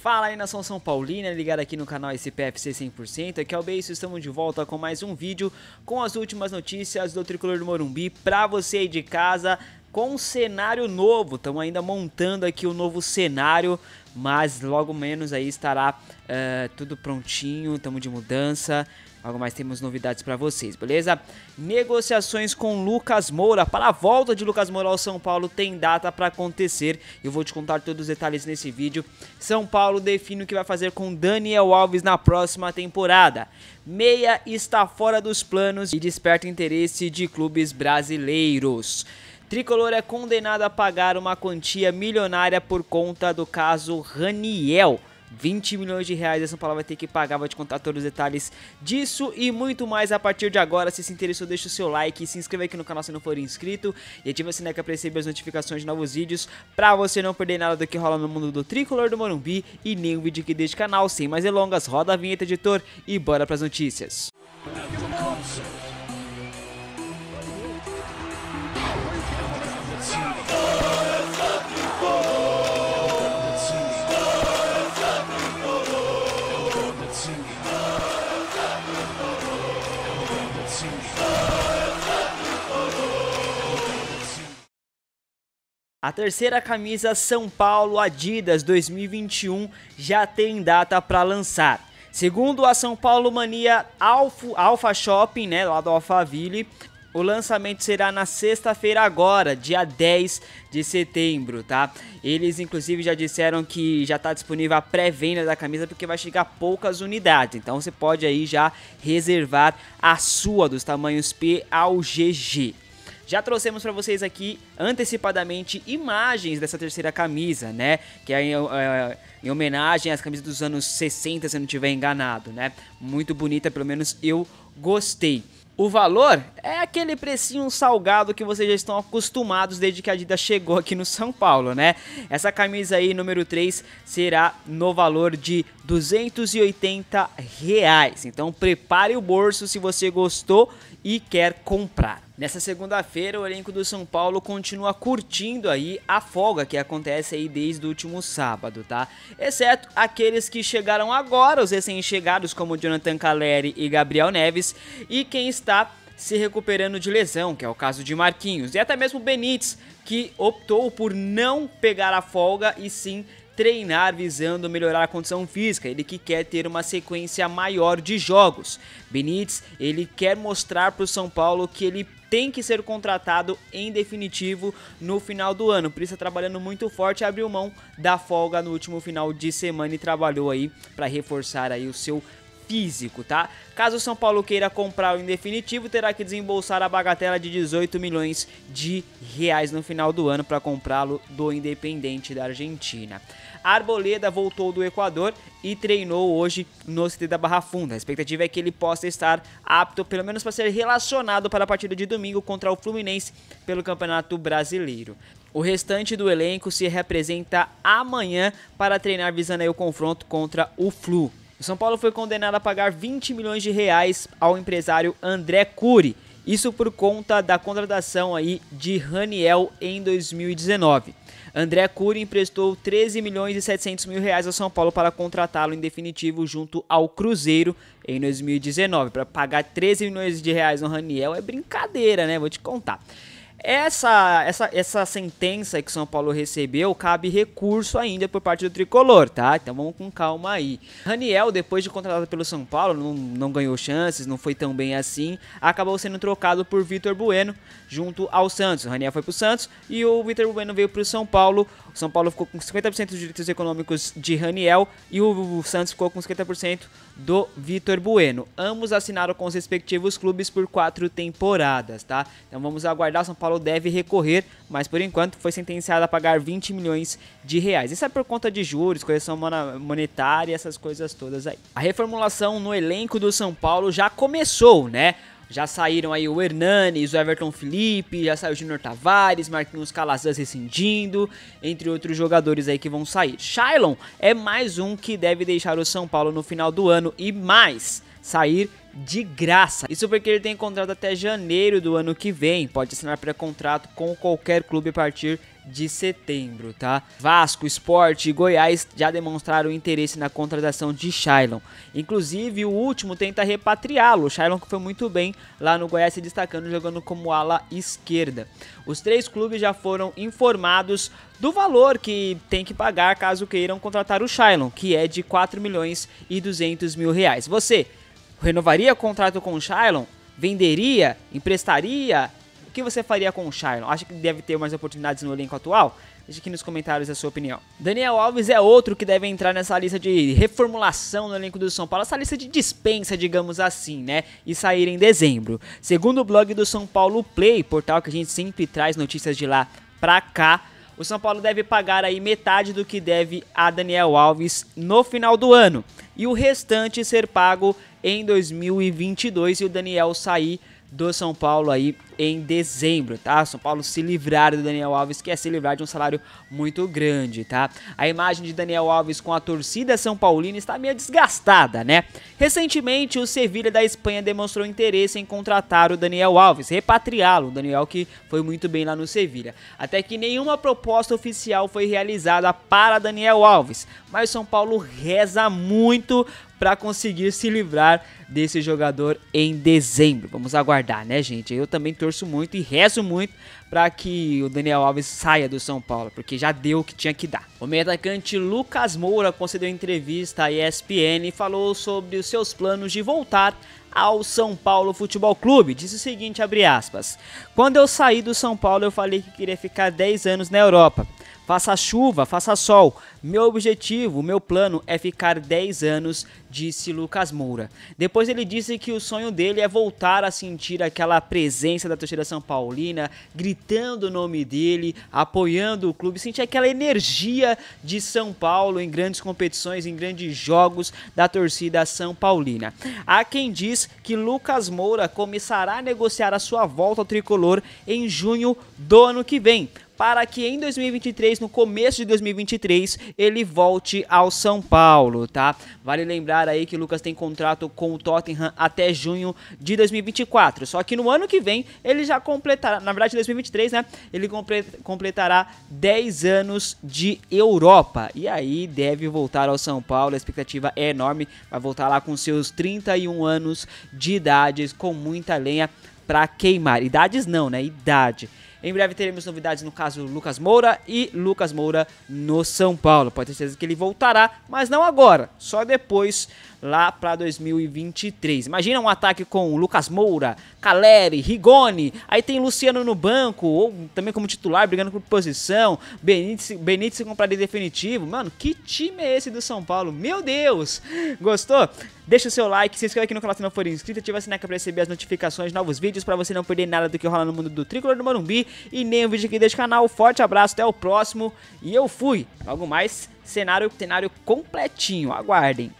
Fala aí nação São Paulina, ligado aqui no canal SPFC 100%, aqui é o beijo estamos de volta com mais um vídeo com as últimas notícias do Tricolor do Morumbi pra você aí de casa com um cenário novo, estamos ainda montando aqui o um novo cenário mas logo menos aí estará uh, tudo prontinho, estamos de mudança. Logo mais temos novidades para vocês, beleza? Negociações com Lucas Moura. Para a volta de Lucas Moura ao São Paulo tem data para acontecer. Eu vou te contar todos os detalhes nesse vídeo. São Paulo define o que vai fazer com Daniel Alves na próxima temporada. Meia está fora dos planos e desperta interesse de clubes brasileiros. Tricolor é condenado a pagar uma quantia milionária por conta do caso Raniel. 20 milhões de reais essa palavra vai ter que pagar, vou te contar todos os detalhes disso e muito mais a partir de agora. Se se interessou, deixa o seu like, se inscreva aqui no canal se não for inscrito e ativa o sininho para receber as notificações de novos vídeos, para você não perder nada do que rola no mundo do tricolor do Morumbi e nenhum vídeo aqui deste canal. Sem mais delongas, roda a vinheta editor e bora para as notícias. Música A terceira camisa São Paulo Adidas 2021 já tem data para lançar. Segundo a São Paulo Mania Alfa, Shopping, né, lá do Alphaville, o lançamento será na sexta-feira agora, dia 10 de setembro, tá? Eles inclusive já disseram que já está disponível a pré-venda da camisa porque vai chegar poucas unidades. Então você pode aí já reservar a sua dos tamanhos P ao GG. Já trouxemos para vocês aqui antecipadamente imagens dessa terceira camisa, né? Que é em, é em, homenagem às camisas dos anos 60, se eu não estiver enganado, né? Muito bonita, pelo menos eu gostei. O valor é aquele precinho salgado que vocês já estão acostumados desde que a Adidas chegou aqui no São Paulo, né? Essa camisa aí, número 3, será no valor de 280 reais. Então prepare o bolso se você gostou e quer comprar. Nessa segunda-feira, o elenco do São Paulo continua curtindo aí a folga que acontece aí desde o último sábado, tá? Exceto aqueles que chegaram agora, os recém-chegados como Jonathan Caleri e Gabriel Neves, e quem está se recuperando de lesão, que é o caso de Marquinhos, e até mesmo Benítez, que optou por não pegar a folga e sim treinar visando melhorar a condição física, ele que quer ter uma sequência maior de jogos. Benítez, ele quer mostrar para o São Paulo que ele tem que ser contratado em definitivo no final do ano. Por isso, tá trabalhando muito forte, abriu mão da folga no último final de semana e trabalhou aí para reforçar aí o seu físico, tá? Caso o São Paulo queira comprar o indefinitivo, terá que desembolsar a bagatela de 18 milhões de reais no final do ano para comprá-lo do Independente da Argentina. A Arboleda voltou do Equador e treinou hoje no CT da Barra Funda. A expectativa é que ele possa estar apto, pelo menos, para ser relacionado para a partida de domingo contra o Fluminense pelo Campeonato Brasileiro. O restante do elenco se representa amanhã para treinar visando o confronto contra o Flu. O São Paulo foi condenado a pagar 20 milhões de reais ao empresário André Cury. Isso por conta da contratação aí de Raniel em 2019. André Cury emprestou 13 milhões e 700 mil reais ao São Paulo para contratá-lo em definitivo junto ao Cruzeiro em 2019. Para pagar 13 milhões de reais no Raniel é brincadeira, né? Vou te contar. Essa, essa, essa sentença que São Paulo recebeu cabe recurso ainda por parte do tricolor, tá? Então vamos com calma aí. Raniel, depois de contratado pelo São Paulo, não, não ganhou chances, não foi tão bem assim, acabou sendo trocado por Vitor Bueno junto ao Santos. O Raniel foi pro Santos e o Vitor Bueno veio pro São Paulo. O São Paulo ficou com 50% dos direitos econômicos de Raniel e o Santos ficou com 50% do Vitor Bueno. Ambos assinaram com os respectivos clubes por quatro temporadas, tá? Então vamos aguardar São Paulo Paulo deve recorrer, mas por enquanto foi sentenciado a pagar 20 milhões de reais. Isso é por conta de juros, correção monetária, essas coisas todas aí. A reformulação no elenco do São Paulo já começou, né? Já saíram aí o Hernanes, o Everton Felipe, já saiu o Junior Tavares, Marquinhos Calazans rescindindo, entre outros jogadores aí que vão sair. Shailon é mais um que deve deixar o São Paulo no final do ano e mais sair de graça. Isso porque ele tem contrato até janeiro do ano que vem. Pode assinar pré-contrato com qualquer clube a partir de setembro, tá? Vasco, Sport e Goiás já demonstraram interesse na contratação de Shailon. Inclusive, o último tenta repatriá-lo. Shailon que foi muito bem lá no Goiás se destacando jogando como ala esquerda. Os três clubes já foram informados do valor que tem que pagar caso queiram contratar o Shailon, que é de 4 milhões e 200 mil reais. Você Renovaria contrato com o Shailon? Venderia? Emprestaria? O que você faria com o Shailon? Acha que deve ter mais oportunidades no elenco atual? Deixe aqui nos comentários a sua opinião. Daniel Alves é outro que deve entrar nessa lista de reformulação no elenco do São Paulo, essa lista de dispensa, digamos assim, né? E sair em dezembro. Segundo o blog do São Paulo Play, portal que a gente sempre traz notícias de lá pra cá, o São Paulo deve pagar aí metade do que deve a Daniel Alves no final do ano e o restante ser pago em 2022 e o Daniel sair do São Paulo aí em dezembro, tá? São Paulo se livrar do Daniel Alves, que é se livrar de um salário muito grande, tá? A imagem de Daniel Alves com a torcida São Paulina está meio desgastada, né? Recentemente, o Sevilha da Espanha demonstrou interesse em contratar o Daniel Alves, repatriá-lo, o Daniel que foi muito bem lá no Sevilha. Até que nenhuma proposta oficial foi realizada para Daniel Alves, mas São Paulo reza muito para conseguir se livrar desse jogador em dezembro. Vamos aguardar, né, gente? Eu também torço muito e rezo muito para que o Daniel Alves saia do São Paulo, porque já deu o que tinha que dar. O meio atacante Lucas Moura concedeu entrevista à ESPN e falou sobre os seus planos de voltar ao São Paulo Futebol Clube. Disse o seguinte, abre aspas: "Quando eu saí do São Paulo, eu falei que queria ficar 10 anos na Europa. Faça chuva, faça sol. Meu objetivo, meu plano é ficar 10 anos, disse Lucas Moura. Depois ele disse que o sonho dele é voltar a sentir aquela presença da torcida São Paulina, gritando o nome dele, apoiando o clube, sentir aquela energia de São Paulo em grandes competições, em grandes jogos da torcida São Paulina. Há quem diz que Lucas Moura começará a negociar a sua volta ao tricolor em junho do ano que vem para que em 2023, no começo de 2023, ele volte ao São Paulo, tá? Vale lembrar aí que o Lucas tem contrato com o Tottenham até junho de 2024. Só que no ano que vem ele já completará, na verdade 2023, né? Ele completará 10 anos de Europa e aí deve voltar ao São Paulo. A expectativa é enorme, vai voltar lá com seus 31 anos de idade, com muita lenha para queimar. Idades não, né? Idade. Em breve teremos novidades no caso Lucas Moura e Lucas Moura no São Paulo. Pode ter certeza que ele voltará, mas não agora, só depois lá para 2023. Imagina um ataque com Lucas Moura, Caleri, Rigoni, aí tem Luciano no banco, ou também como titular, brigando por posição, Benítez, Benítez compraria de definitivo. Mano, que time é esse do São Paulo? Meu Deus! Gostou? Deixa o seu like, se inscreva aqui no canal se não for inscrito, ativa a sininho para receber as notificações de novos vídeos, para você não perder nada do que rola no mundo do Tricolor do Morumbi e nem o vídeo aqui deste canal. Forte abraço, até o próximo e eu fui! Logo mais, cenário, cenário completinho, aguardem!